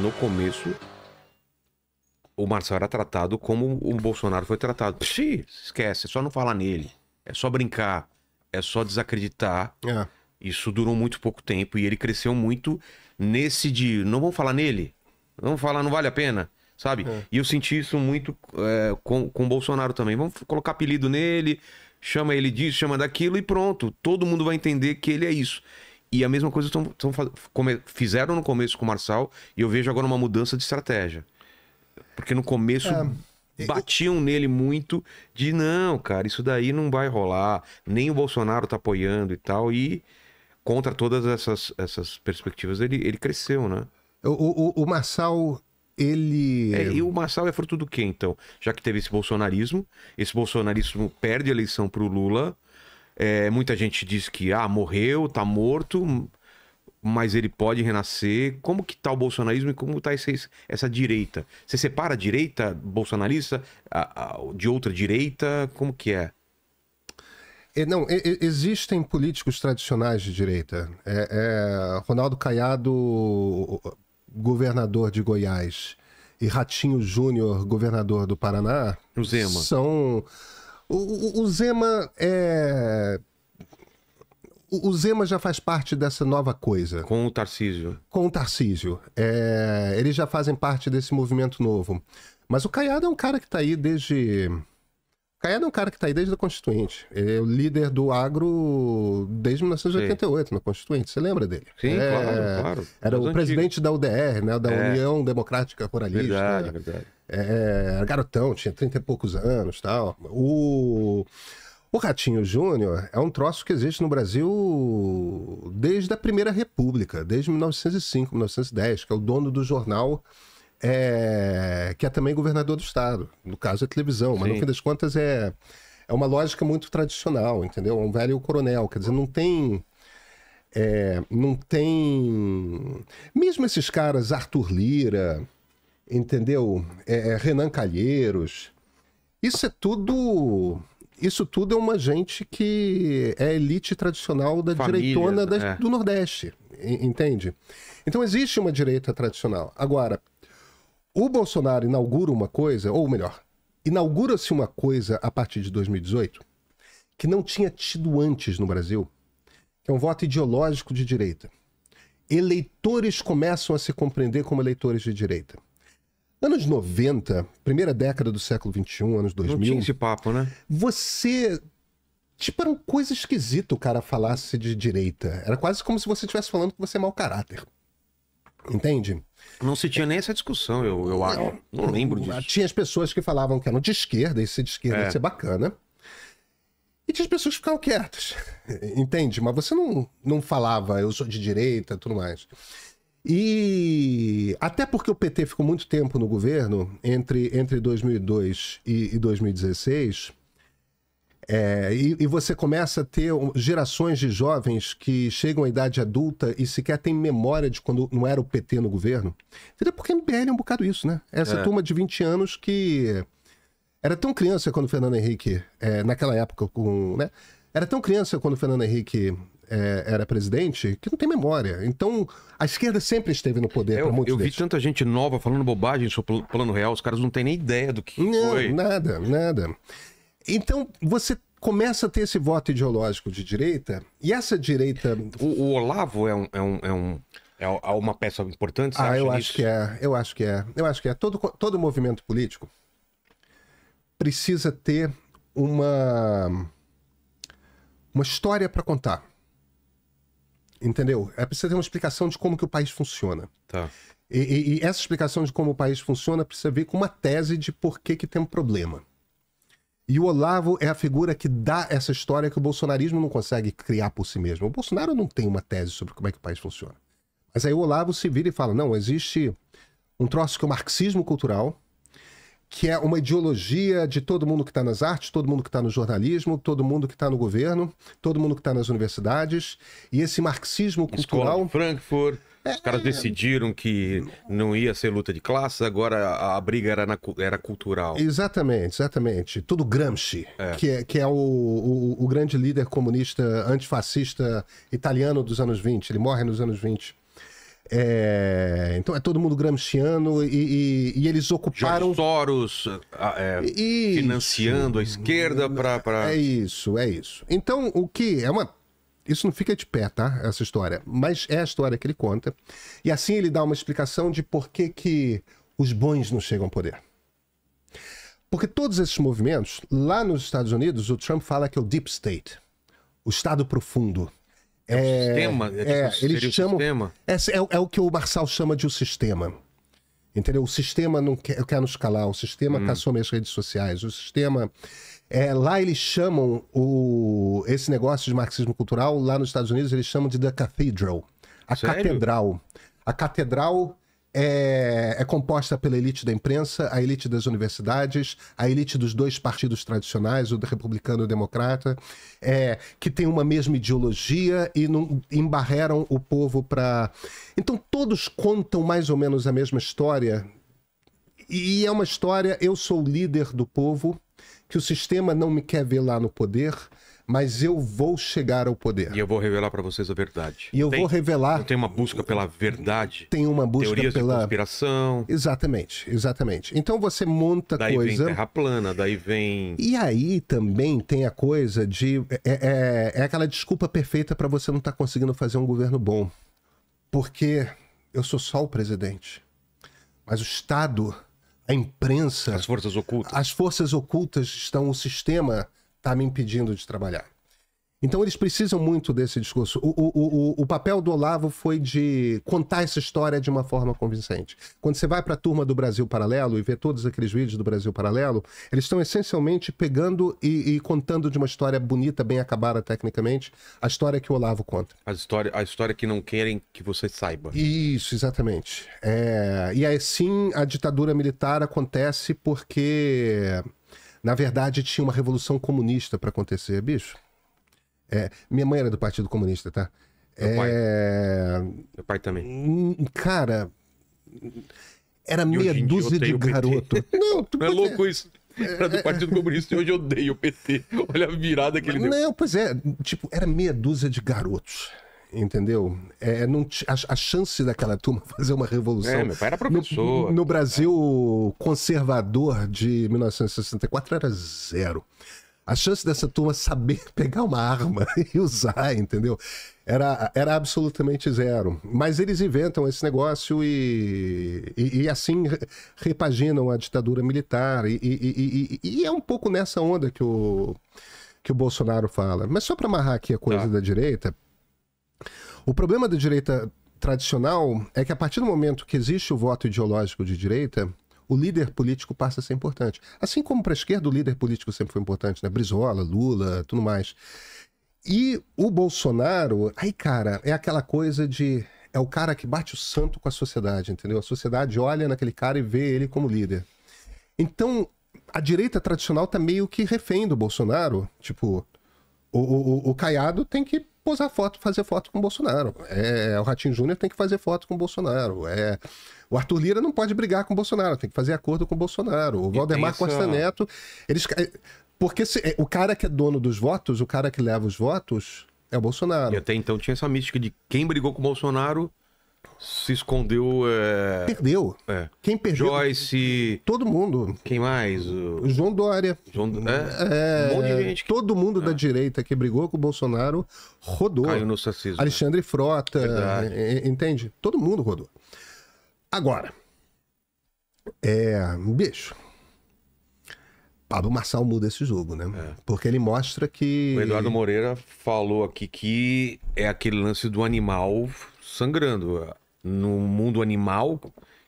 no começo, o Marcelo era tratado como o Bolsonaro foi tratado. Pxi, esquece, é só não falar nele. É só brincar, é só desacreditar. É. Isso durou muito pouco tempo e ele cresceu muito nesse de não vamos falar nele, não vamos falar, não vale a pena, sabe? É. E eu senti isso muito é, com, com o Bolsonaro também. Vamos colocar apelido nele, chama ele disso, chama daquilo e pronto. Todo mundo vai entender que ele é isso. E a mesma coisa tão, tão, fizeram no começo com o Marçal e eu vejo agora uma mudança de estratégia. Porque no começo é, batiam eu... nele muito de não, cara, isso daí não vai rolar, nem o Bolsonaro tá apoiando e tal. E contra todas essas, essas perspectivas ele, ele cresceu, né? O, o, o Marçal, ele. É, e o Marçal é fruto do quê, então? Já que teve esse bolsonarismo, esse bolsonarismo perde a eleição pro Lula é, muita gente diz que ah, morreu, tá morto, mas ele pode renascer. Como que tá o bolsonarismo e como tá esse, essa direita? Você separa a direita bolsonarista a, a, de outra direita? Como que é? é não, existem políticos tradicionais de direita. É, é Ronaldo Caiado, governador de Goiás, e Ratinho Júnior, governador do Paraná, o Zema. são o, o, Zema é. O Zema já faz parte dessa nova coisa. Com o Tarcísio. Com o Tarcísio. É... Eles já fazem parte desse movimento novo. Mas o Caiado é um cara que está aí desde Caiado é um cara que está aí desde a Constituinte. Ele é o líder do agro desde 1988, Sim. na Constituinte. Você lembra dele? Sim, é... claro, claro. Era Mas o antigo. presidente da UDR, né? da é. União Democrática Ruralista. Verdade, né? verdade. É... Garotão, tinha 30 e poucos anos tal. O... O Ratinho Júnior é um troço que existe no Brasil desde a Primeira República, desde 1905, 1910, que é o dono do jornal é, que é também governador do estado. No caso é televisão, mas Sim. no fim das contas é, é uma lógica muito tradicional, entendeu? É um velho coronel, quer dizer, não tem. É, não tem. Mesmo esses caras, Arthur Lira, entendeu? É, é Renan Calheiros. Isso é tudo. Isso tudo é uma gente que é elite tradicional da Família, direitona da, é. do Nordeste, entende? Então existe uma direita tradicional. Agora, o Bolsonaro inaugura uma coisa, ou melhor, inaugura-se uma coisa a partir de 2018 que não tinha tido antes no Brasil, que é um voto ideológico de direita. Eleitores começam a se compreender como eleitores de direita. Anos 90, primeira década do século 21, anos 2000. Não tinha esse papo, né? Você. Tipo, era uma coisa esquisita o cara falasse de direita. Era quase como se você estivesse falando que você é mau caráter. Entende? Não se tinha nem essa discussão, eu, eu acho. Não, não lembro disso. Tinha as pessoas que falavam que eram de esquerda, e ser é de esquerda é. ia ser é bacana. E tinha as pessoas que ficavam quietas. Entende? Mas você não, não falava, eu sou de direita tudo mais. E até porque o PT ficou muito tempo no governo, entre, entre 2002 e, e 2016, é, e, e, você começa a ter gerações de jovens que chegam à idade adulta e sequer têm memória de quando não era o PT no governo. Entendeu? Porque a MBL é um bocado isso, né? Essa é. turma de 20 anos que era tão criança quando o Fernando Henrique, é, naquela época, com, né? Era tão criança quando o Fernando Henrique é, era presidente que não tem memória. Então, a esquerda sempre esteve no poder. Eu, eu vi tanta gente nova falando bobagem sobre o plano real, os caras não têm nem ideia do que não, foi. Nada, nada. Então, você começa a ter esse voto ideológico de direita, e essa direita. O, o Olavo é um. É um, é um... É, é uma peça importante? ah, eu acho que é. Eu acho que é. Eu acho que é. Todo, todo movimento político precisa ter uma uma história para contar. Entendeu? É preciso ter uma explicação de como que o país funciona. Tá. E, e, e, essa explicação de como o país funciona precisa vir com uma tese de por que, que tem um problema. E o Olavo é a figura que dá essa história que o bolsonarismo não consegue criar por si mesmo. O Bolsonaro não tem uma tese sobre como é que o país funciona. Mas aí o Olavo se vira e fala: não, existe um troço que é o marxismo cultural, que é uma ideologia de todo mundo que está nas artes, todo mundo que está no jornalismo, todo mundo que está no governo, todo mundo que está nas universidades. E esse marxismo cultural. Escola Frankfurt. Os caras decidiram que não ia ser luta de classes, agora a briga era, na, era cultural. Exatamente, exatamente. Tudo Gramsci, é. que é, que é o, o, o, grande líder comunista antifascista italiano dos anos 20. Ele morre nos anos 20. É, então é todo mundo gramsciano e, e, e eles ocuparam. Jorge Soros é, financiando a esquerda para. Pra... É isso, é isso. Então o que é uma isso não fica de pé, tá? Essa história. Mas é a história que ele conta. E assim ele dá uma explicação de por que, que os bons não chegam ao poder. Porque todos esses movimentos, lá nos Estados Unidos, o Trump fala que é o Deep State o Estado Profundo. É, é o sistema? É, é tipo, eles chamam, sistema? É, é, é, o que o Marçal chama de o sistema. Entendeu? O sistema não quer, quer nos calar, o sistema hum. caçou minhas redes sociais, o sistema é, lá eles chamam o, esse negócio de marxismo cultural, lá nos Estados Unidos eles chamam de The Cathedral. A Sério? catedral. A catedral é, é, composta pela elite da imprensa, a elite das universidades, a elite dos dois partidos tradicionais, o republicano e o democrata, é, que tem uma mesma ideologia e não embarreram o povo para. Então todos contam mais ou menos a mesma história. E é uma história, eu sou o líder do povo, que o sistema não me quer ver lá no poder, mas eu vou chegar ao poder. E eu vou revelar para vocês a verdade. E eu tem, vou revelar. Tem uma busca pela verdade. Tem uma busca teorias pela de conspiração. Exatamente, exatamente. Então você monta daí coisa. Daí vem terra plana, daí vem. E aí também tem a coisa de é, é, é, é aquela desculpa perfeita para você não estar tá conseguindo fazer um governo bom, porque eu sou só o presidente, mas o Estado a imprensa. As forças ocultas. As forças ocultas estão, o sistema está me impedindo de trabalhar. Então eles precisam muito desse discurso. O, o, o, o papel do Olavo foi de contar essa história de uma forma convincente. Quando você vai para a turma do Brasil Paralelo e vê todos aqueles vídeos do Brasil Paralelo, eles estão essencialmente pegando e, e contando de uma história bonita, bem acabada tecnicamente, a história que o Olavo conta. A história, a história que não querem que você saiba. Isso, exatamente. É... E aí sim, a ditadura militar acontece porque, na verdade, tinha uma revolução comunista para acontecer, bicho. É, minha mãe era do Partido Comunista, tá? Meu pai. É, meu pai também. Hum, cara, era meia dúzia de garoto. Não, tu não é louco isso. Era do é, é. Partido Comunista e hoje eu odeio o PT. Olha a virada que ele deu. Não, pois é. Tipo, era meia dúzia de garotos. Entendeu? É, não a, a chance daquela turma fazer uma revolução. É, meu pai era professor. No, no Brasil conservador de 1964 era zero a chance dessa turma saber pegar uma arma e usar, entendeu? Era, era absolutamente zero. Mas eles inventam esse negócio e, e, e assim repaginam a ditadura militar. E, e, e, é um pouco nessa onda que o, que o Bolsonaro fala. Mas só para amarrar aqui a tá. coisa tá. da direita, o problema da direita tradicional é que a partir do momento que existe o voto ideológico de direita, o líder político passa a ser importante. Assim como para a esquerda, o líder político sempre foi importante, né? Brizola, Lula, tudo mais. E o Bolsonaro, aí, cara, é aquela coisa de. É o cara que bate o santo com a sociedade, entendeu? A sociedade olha naquele cara e vê ele como líder. Então, a direita tradicional tá meio que refém do Bolsonaro. Tipo, o, o, o Caiado tem que posar foto, fazer foto com o Bolsonaro. É, é, o Ratinho Júnior tem que fazer foto com o Bolsonaro. É, o Arthur Lira não pode brigar com o Bolsonaro, tem que fazer acordo com o Bolsonaro. O Valdemar Costa Neto, eles é, porque se, é, o cara que é dono dos votos, o cara que leva os votos, é o Bolsonaro. E até então tinha essa mística de quem brigou com o Bolsonaro se escondeu. É... Perdeu. É. Quem perdeu? Joyce. Todo mundo. Quem mais? O... João Dória. João... É. é... Um de gente. Todo mundo da ah. direita que brigou com o Bolsonaro rodou. Caiu no sacismo. Né? Alexandre Frota. Verdade. É, é, entende? Todo mundo rodou. Agora. É. Bicho. Pablo Marçal muda esse jogo, né? É. Porque ele mostra que. O Eduardo Moreira falou aqui que é aquele lance do animal sangrando. No mundo animal,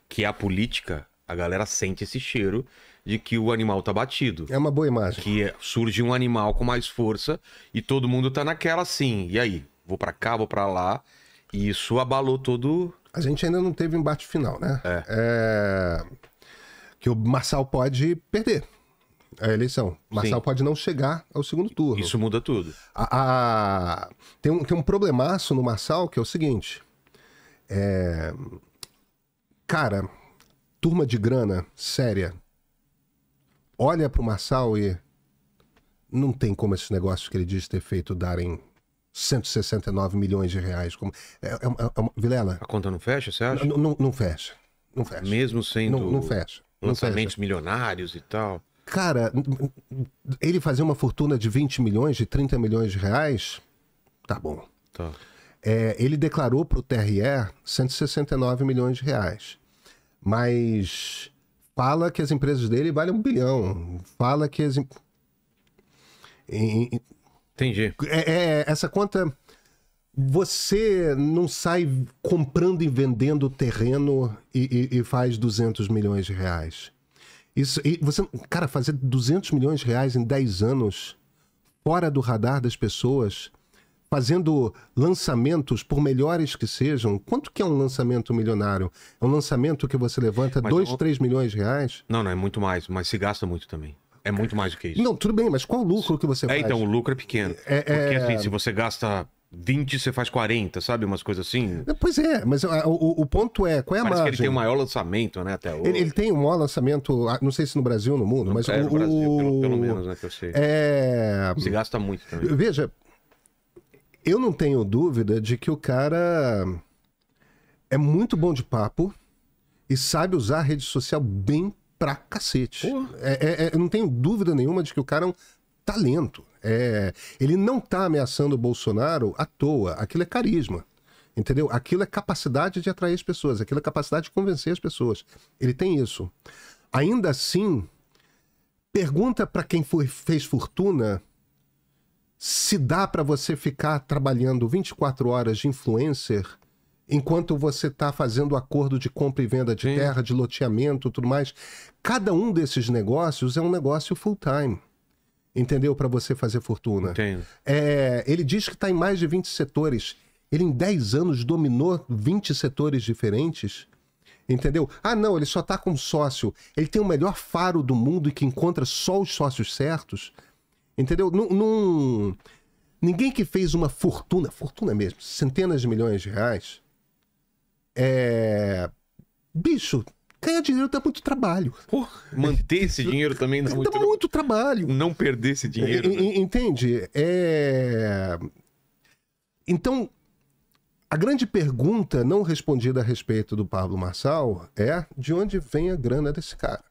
que é a política, a galera sente esse cheiro de que o animal tá batido. É uma boa imagem. Que é, surge um animal com mais força e todo mundo tá naquela assim. E aí? Vou para cá, vou para lá. E isso abalou todo. A gente ainda não teve embate final, né? É. é... Que o Marçal pode perder a eleição. Marçal Sim. pode não chegar ao segundo turno. Isso muda tudo. A, a... Tem, um, tem um problemaço no Marçal que é o seguinte. É... Cara, turma de grana séria olha para o Marçal e não tem como esses negócios que ele diz ter feito darem 169 milhões de reais. Como... É, é, é uma... Vilela. A conta não fecha, você acha? Não, não, não fecha. Não fecha. Mesmo sendo. Não, não fecha. Lançamentos milionários e tal. Cara, ele fazer uma fortuna de 20 milhões, de 30 milhões de reais, tá bom. Tá. É, ele declarou para o TRE 169 milhões de reais. Mas fala que as empresas dele valem um bilhão. Fala que as. Em... Entendi. É, é, essa conta. Você não sai comprando e vendendo terreno e, e, e faz 200 milhões de reais. Isso, e você, cara, fazer 200 milhões de reais em 10 anos, fora do radar das pessoas, fazendo lançamentos, por melhores que sejam, quanto que é um lançamento milionário? É um lançamento que você levanta 2, 3 milhões de reais? Não, não, é muito mais, mas se gasta muito também. É muito mais do que isso. Não, tudo bem, mas qual o lucro que você é, faz? Então, o lucro é pequeno. É, é porque assim, se você gasta 20 você faz 40, sabe? Umas coisas assim. Pois é, mas ah, o, o ponto é, qual é a Parece margem? que ele tem o maior lançamento, né, até hoje. Ele, ele tem o maior lançamento, ah, não sei se no Brasil ou no mundo, no, mas é, o... No Brasil, pelo, pelo, menos, né, que eu sei. É... Se gasta muito também. Veja, eu não tenho dúvida de que o cara é muito bom de papo e sabe usar a rede social bem pra cacete. É, é, é não tenho dúvida nenhuma de que o cara é um talento. É, ele não está ameaçando o Bolsonaro à toa. Aquilo é carisma. Entendeu? Aquilo é capacidade de atrair as pessoas, aquilo é capacidade de convencer as pessoas. Ele tem isso. Ainda assim, pergunta para quem foi, fez fortuna se dá para você ficar trabalhando 24 horas de influencer enquanto você está fazendo acordo de compra e venda de Sim. terra, de loteamento, tudo mais. Cada um desses negócios é um negócio full time entendeu? Para você fazer fortuna. Entendo. É, ele diz que está em mais de 20 setores. Ele, em 10 anos, dominou 20 setores diferentes. Entendeu? Ah, não, ele só está com sócio. Ele tem o melhor faro do mundo e que encontra só os sócios certos. Entendeu? num... Ninguém que fez uma fortuna, fortuna mesmo, centenas de milhões de reais. É. Bicho, ganhar dinheiro dá muito trabalho. Porra, manter esse dinheiro também dá, dá muito, muito trabalho. Não perder esse dinheiro. né? Entende? É... Então, a grande pergunta não respondida a respeito do Pablo Marçal é de onde vem a grana desse cara?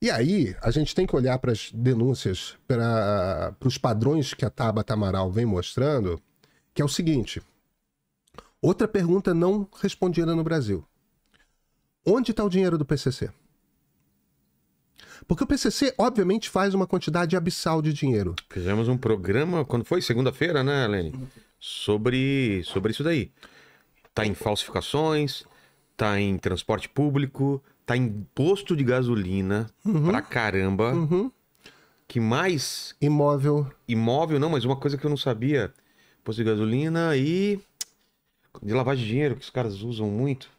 E aí, a gente tem que olhar para as denúncias, para os padrões que a Tabata Amaral vem mostrando, que é o seguinte. Outra pergunta não respondida no Brasil onde está o dinheiro do PCC? Porque o PCC, obviamente, faz uma quantidade abissal de dinheiro. Fizemos um programa, quando foi? Segunda-feira, né, Helene? Sobre, sobre isso daí. Está em falsificações, está em transporte público, está em posto de gasolina uhum. pra caramba. Uhum. Que mais? Imóvel. Imóvel, não, mas uma coisa que eu não sabia. Posto de gasolina e. De lavagem de dinheiro, que os caras usam muito.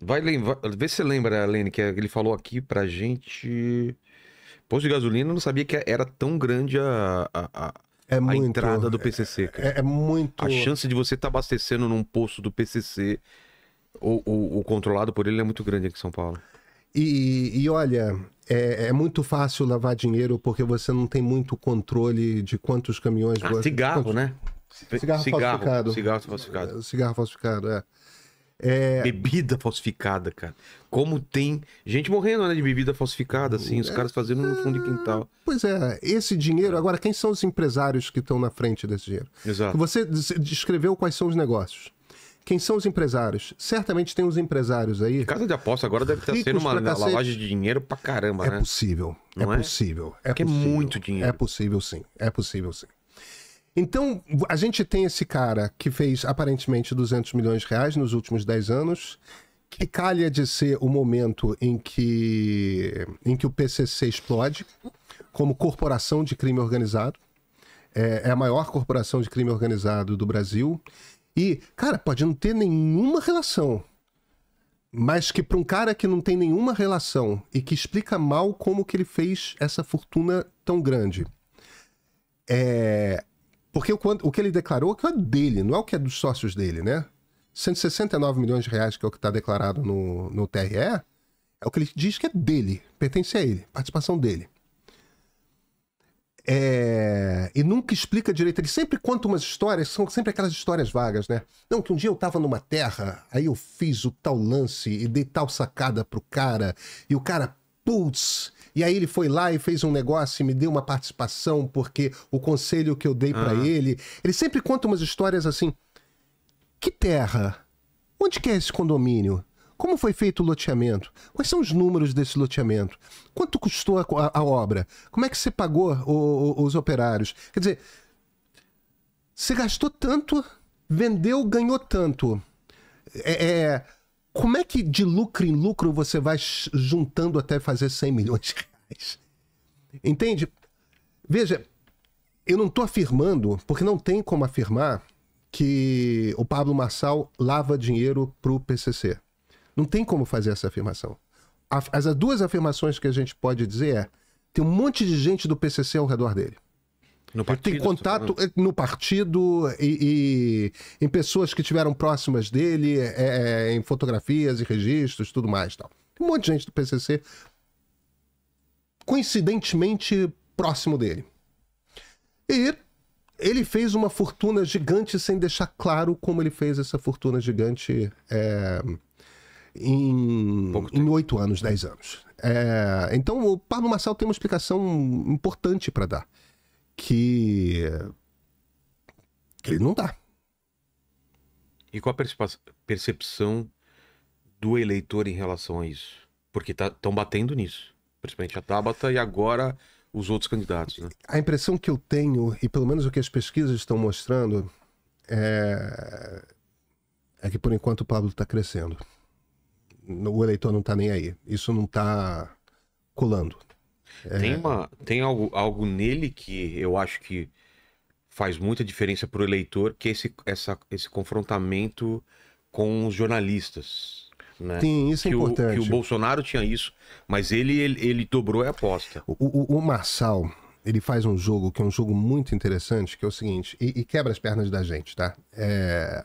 Vai lembrar. Vê se você lembra, Lene, que é, ele falou aqui pra gente. Posto de gasolina, eu não sabia que era tão grande a, a, a, é a muito, entrada do é, PCC. É, cara. É, é, muito. A chance de você estar tá abastecendo num posto do PCC ou, ou, ou, controlado por ele é muito grande aqui em São Paulo. E, e olha, é, é, muito fácil lavar dinheiro porque você não tem muito controle de quantos caminhões. Ah, você... cigarro, quantos... né? Cigarro, cigarro falsificado. Cigarro falsificado. Cigarro falsificado, é. É... Bebida falsificada, cara. Como tem gente morrendo né, de bebida falsificada, assim, os é... caras fazendo no fundo de quintal. Pois é, esse dinheiro. Agora, quem são os empresários que estão na frente desse dinheiro? Exato. Você descreveu quais são os negócios. Quem são os empresários? Certamente tem uns empresários aí. Casa de aposta agora deve estar tá sendo uma lavagem de dinheiro pra caramba, é né? Possível, é, é possível. É Porque é possível. É muito dinheiro. É possível, sim. É possível, sim. Então, a gente tem esse cara que fez aparentemente 200 milhões de reais nos últimos 10 anos, que calha de ser o momento em que, em que o PCC explode como corporação de crime organizado. É, é a maior corporação de crime organizado do Brasil. E, cara, pode não ter nenhuma relação mas que para um cara que não tem nenhuma relação e que explica mal como que ele fez essa fortuna tão grande, é, porque o, o que ele declarou que é dele, não é o que é dos sócios dele, né? 169 milhões de reais, que é o que está declarado no, no TRE, é o que ele diz que é dele, pertence a ele, participação dele. É... E nunca explica direito. Ele sempre conta umas histórias, são sempre aquelas histórias vagas, né? Não, que um dia eu tava numa terra, aí eu fiz o tal lance e dei tal sacada pro cara, e o cara, putz, e aí ele foi lá e fez um negócio e me deu uma participação porque o conselho que eu dei para ah. ele. Ele sempre conta umas histórias assim. Que terra? Onde que é esse condomínio? Como foi feito o loteamento? Quais são os números desse loteamento? Quanto custou a, a obra? Como é que você pagou o, o, os operários? Quer dizer, você gastou tanto, vendeu, ganhou tanto. É, é, como é que de lucro em lucro você vai juntando até fazer 100 milhões de reais? Entende? Veja, eu não estou afirmando, porque não tem como afirmar que o Pablo Marçal lava dinheiro para o PCC. Não tem como fazer essa afirmação. As duas afirmações que a gente pode dizer é: tem um monte de gente do PCC ao redor dele. No partido, ele tem contato no partido e, e, em pessoas que tiveram próximas dele, é, é, é em fotografias e registros, tudo mais, tal. um monte de gente do PCC coincidentemente próximo dele. E ele fez uma fortuna gigante sem deixar claro como ele fez essa fortuna gigante é, em oito anos, dez anos. É, então o Pablo Marçal tem uma explicação importante para dar que ele não dá. E qual a percepção do eleitor em relação a isso? Porque estão tá, batendo nisso, principalmente a Tabata e agora os outros candidatos. Né? A impressão que eu tenho, e pelo menos o que as pesquisas estão mostrando, é, é que por enquanto o Pablo está crescendo. O eleitor não está nem aí. Isso não está colando. É. Tem, uma, tem algo, algo nele que eu acho que faz muita diferença para o eleitor, que é esse, essa, esse confrontamento com os jornalistas. Né? Sim, isso é que é importante. O, que o Bolsonaro tinha isso, mas ele, ele, ele dobrou a aposta. O, o, o, Marçal, ele faz um jogo que é um jogo muito interessante, que é o seguinte, e, e quebra as pernas da gente, tá? É,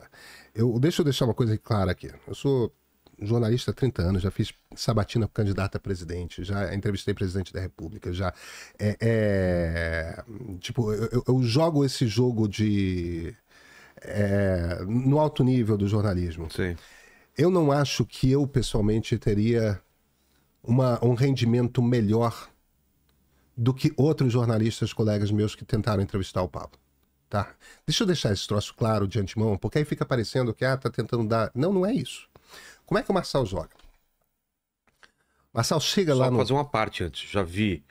eu, deixa eu deixar uma coisa clara aqui. Eu sou jornalista há 30 anos, já fiz sabatina com candidata a presidente, já entrevistei presidente da República, já. É, é tipo, eu, eu, jogo esse jogo de. É, no alto nível do jornalismo. Sim. Eu não acho que eu, pessoalmente, teria uma, um rendimento melhor do que outros jornalistas, colegas meus, que tentaram entrevistar o Pablo. Tá? Deixa eu deixar esse troço claro de antemão, porque aí fica parecendo que ah, tá tentando dar. Não, não é isso. Como é que o Marçal joga? O Marçal chega Só lá no. fazer uma parte antes. Já vi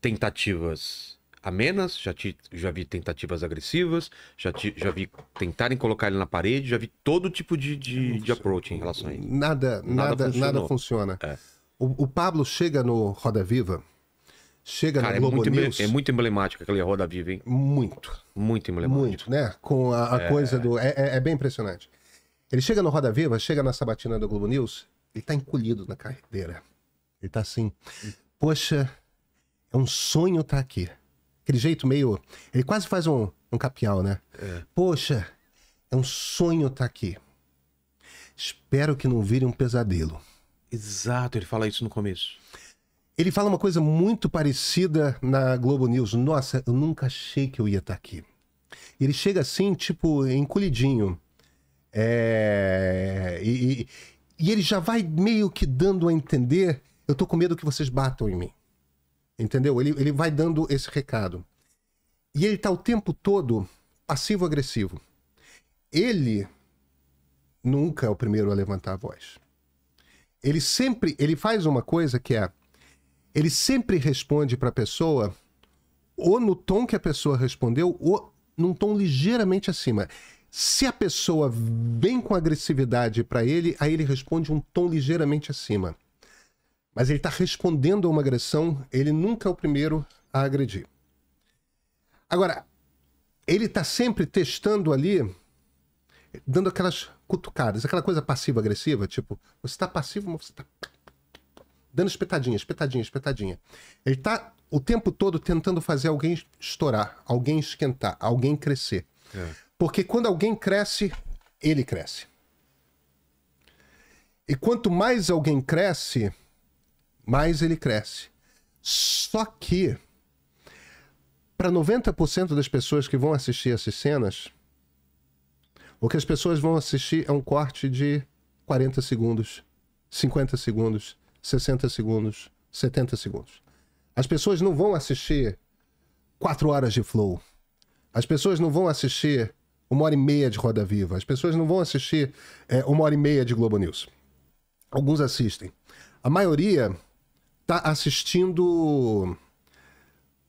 tentativas amenas, já, te, já vi tentativas agressivas, já, te, já vi tentarem colocar ele na parede, já vi todo tipo de, de, de approach em relação a ele. Nada, nada, nada, funciona. É. O, o, Pablo chega no Roda Viva, chega Cara, no é Globo é muito, News. É muito emblemático aquele Roda Viva, hein? Muito. Muito emblemático. Muito, né? Com a, a é. coisa do... É, é, é bem impressionante. Ele chega no Roda Viva, chega na sabatina do Globo News, ele tá encolhido na carreira. Ele tá assim, poxa, é um sonho estar tá aqui. Aquele jeito meio. Ele quase faz um, um capial, né? É. Poxa, é um sonho estar tá aqui. Espero que não vire um pesadelo. Exato, ele fala isso no começo. Ele fala uma coisa muito parecida na Globo News. Nossa, eu nunca achei que eu ia estar tá aqui. Ele chega assim, tipo, encolhidinho. É, e, e ele já vai meio que dando a entender: eu tô com medo que vocês batam em mim. Entendeu? Ele, ele vai dando esse recado. E ele tá o tempo todo passivo-agressivo. Ele nunca é o primeiro a levantar a voz. Ele sempre, ele faz uma coisa que é, ele sempre responde para a pessoa ou no tom que a pessoa respondeu ou num tom ligeiramente acima. Se a pessoa vem com agressividade para ele, aí ele responde um tom ligeiramente acima. Mas ele está respondendo a uma agressão, ele nunca é o primeiro a agredir. Agora, ele está sempre testando ali, dando aquelas cutucadas, aquela coisa passiva-agressiva, tipo, você está passivo, mas você está dando espetadinha, espetadinha, espetadinha. Ele está o tempo todo tentando fazer alguém estourar, alguém esquentar, alguém crescer. É. Porque quando alguém cresce, ele cresce. E quanto mais alguém cresce, mais ele cresce. Só que, para 90% das pessoas que vão assistir essas cenas, o que as pessoas vão assistir é um corte de 40 segundos, 50 segundos, 60 segundos, 70 segundos. As pessoas não vão assistir 4 horas de flow. As pessoas não vão assistir uma hora e meia de Roda Viva. As pessoas não vão assistir é, uma hora e meia de Globo News. Alguns assistem. A maioria está assistindo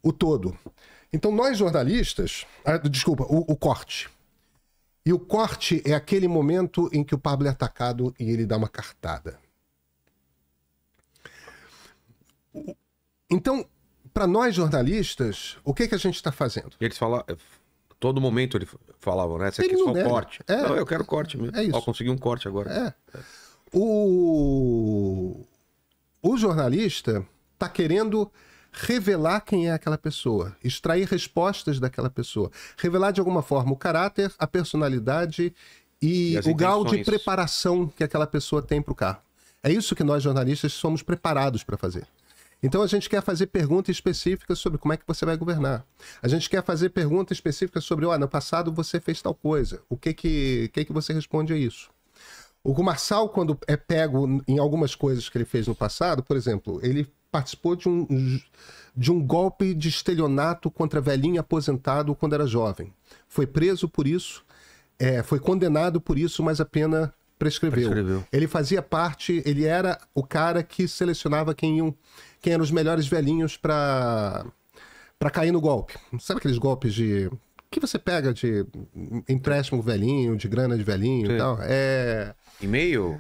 o todo. Então, nós jornalistas. Ah, desculpa, o, o, corte. E o corte é aquele momento em que o Pablo é atacado e ele dá uma cartada. Então, para nós jornalistas, o que, que a gente está fazendo? Eles falam. Todo momento ele falava, né? Você quer é só deve. corte. É. Não, eu quero corte mesmo. É isso. Ó, consegui um corte agora. É. é. O... o jornalista está querendo revelar quem é aquela pessoa, extrair respostas daquela pessoa, revelar de alguma forma o caráter, a personalidade e, e o grau de preparação que aquela pessoa tem para o carro. É isso que nós jornalistas somos preparados para fazer. Então a gente quer fazer perguntas específicas sobre como é que você vai governar. A gente quer fazer perguntas específicas sobre, ó, oh, no passado você fez tal coisa. O que que, que que você responde a isso? O Gumarçal, quando é pego em algumas coisas que ele fez no passado, por exemplo, ele participou de um, de um golpe de estelionato contra velhinho aposentado quando era jovem. Foi preso por isso, é, foi condenado por isso, mas a pena prescreveu. prescreveu. Ele fazia parte, ele era o cara que selecionava quem ia quem eram os melhores velhinhos para para cair no golpe. Sabe aqueles golpes de que você pega de empréstimo velhinho, de grana de velhinho Sim. e tal? É... E-mail?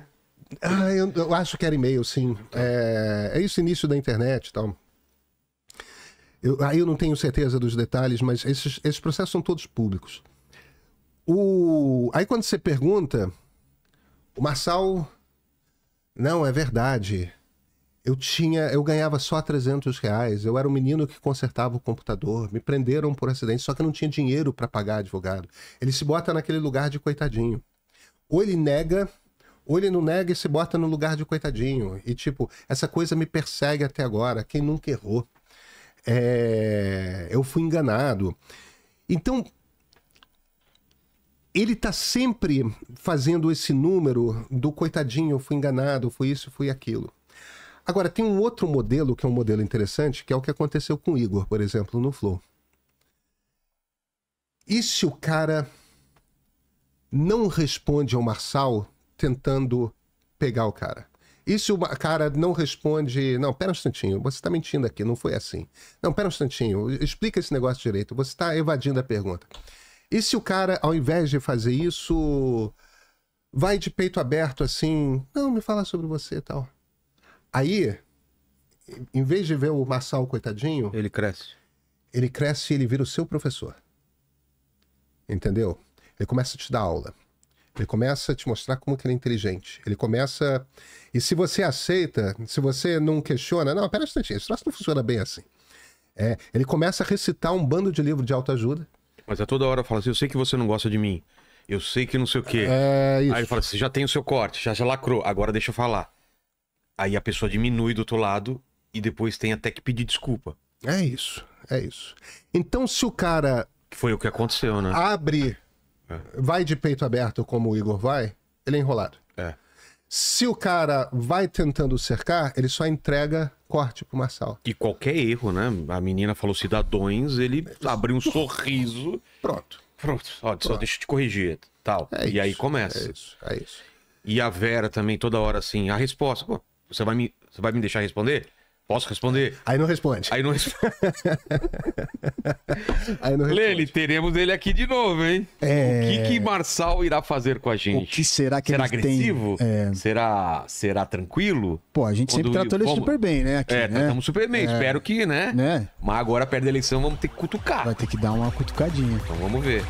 Ah, eu, eu, acho que era e-mail, sim. Tá. É, é isso início da internet tal. Eu, aí eu não tenho certeza dos detalhes, mas esses, esses processos são todos públicos. O, aí quando você pergunta, o Marçal. Não, é verdade. Eu tinha, eu ganhava só 300 reais. Eu era um menino que consertava o computador. Me prenderam por acidente, só que eu não tinha dinheiro para pagar advogado. Ele se bota naquele lugar de coitadinho. Ou ele nega, ou ele não nega e se bota no lugar de coitadinho. E tipo, essa coisa me persegue até agora. Quem nunca errou? É... Eu fui enganado. Então, ele tá sempre fazendo esse número do coitadinho, fui enganado, fui isso, fui aquilo. Agora, tem um outro modelo que é um modelo interessante, que é o que aconteceu com o Igor, por exemplo, no Flow. E se o cara não responde ao Marçal tentando pegar o cara? E se o cara não responde, não, pera um instantinho, você está mentindo aqui, não foi assim. Não, pera um instantinho, explica esse negócio direito, você está evadindo a pergunta. E se o cara, ao invés de fazer isso, vai de peito aberto assim, não, me fala sobre você e tal. Aí, em vez de ver o Marçal coitadinho. Ele cresce. Ele cresce e ele vira o seu professor. Entendeu? Ele começa a te dar aula. Ele começa a te mostrar como que ele é inteligente. Ele começa. E se você aceita, se você não questiona, não, pera um instantinho, esse troço não funciona bem assim. É, ele começa a recitar um bando de livro de autoajuda. Mas a é toda hora fala assim: eu sei que você não gosta de mim. Eu sei que não sei o quê. É, Aí ele fala assim: já tem o seu corte, já, já lacrou, agora deixa eu falar. Aí a pessoa diminui do outro lado e depois tem até que pedir desculpa. É isso, é isso. Então, se o cara. Que foi o que aconteceu, né? Abre, é. vai de peito aberto como o Igor vai, ele é enrolado. É. Se o cara vai tentando cercar, ele só entrega corte pro Marçal. E qualquer erro, né? A menina falou cidadões, ele abriu um sorriso. Pronto. Pronto. Ó, Pronto. Só deixa eu te corrigir. Tal. É e isso, aí começa. É isso, é isso. E a Vera também, toda hora assim, a resposta. Pô, você vai me, você vai me deixar responder? Posso responder? Aí não responde. Aí não responde. Lele, teremos ele aqui de novo, hein? É... O que que Marçal irá fazer com a gente? O que será que será ele agressivo? tem? É... Será será tranquilo? Pô, a gente Quando sempre tratou ele super bem, né? Aqui, é, né? tratamos super bem. É... Espero que, né? né? Mas agora perde a eleição, vamos ter que cutucar. Vai ter que dar uma cutucadinha. Então vamos ver.